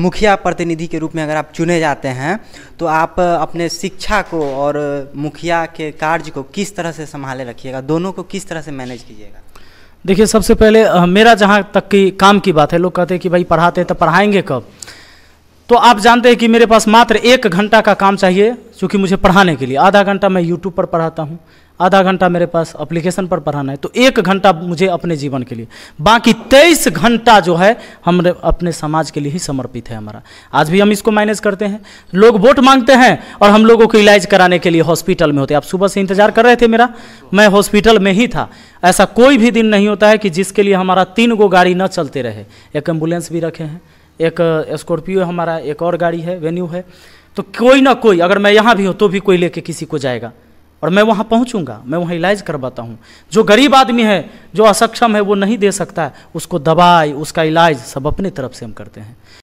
मुखिया प्रतिनिधि के रूप में अगर आप चुने जाते हैं तो आप अपने शिक्षा को और मुखिया के कार्य को किस तरह से संभाले रखिएगा दोनों को किस तरह से मैनेज कीजिएगा देखिए सबसे पहले मेरा जहाँ तक की काम की बात है लोग कहते हैं कि भाई पढ़ाते हैं तो पढ़ाएंगे कब तो आप जानते हैं कि मेरे पास मात्र एक घंटा का काम चाहिए चूँकि मुझे पढ़ाने के लिए आधा घंटा मैं यूट्यूब पर पढ़ाता हूँ आधा घंटा मेरे पास अप्लीकेशन पर पढ़ाना है तो एक घंटा मुझे अपने जीवन के लिए बाकी तेईस घंटा जो है हम अपने समाज के लिए ही समर्पित है हमारा आज भी हम इसको मैनेज करते हैं लोग वोट मांगते हैं और हम लोगों को इलाज कराने के लिए हॉस्पिटल में होते आप सुबह से इंतजार कर रहे थे मेरा मैं हॉस्पिटल में ही था ऐसा कोई भी दिन नहीं होता है कि जिसके लिए हमारा तीन गो गाड़ी न चलते रहे एक एम्बुलेंस भी रखे हैं एक स्कॉर्पियो हमारा एक और गाड़ी है वेन्यू है तो कोई ना कोई अगर मैं यहाँ भी हूँ तो भी कोई लेके किसी को जाएगा और मैं वहाँ पहुँचूँगा मैं वहाँ इलाज करवाता हूँ जो गरीब आदमी है जो असक्षम है वो नहीं दे सकता उसको दवाई उसका इलाज सब अपने तरफ से हम करते हैं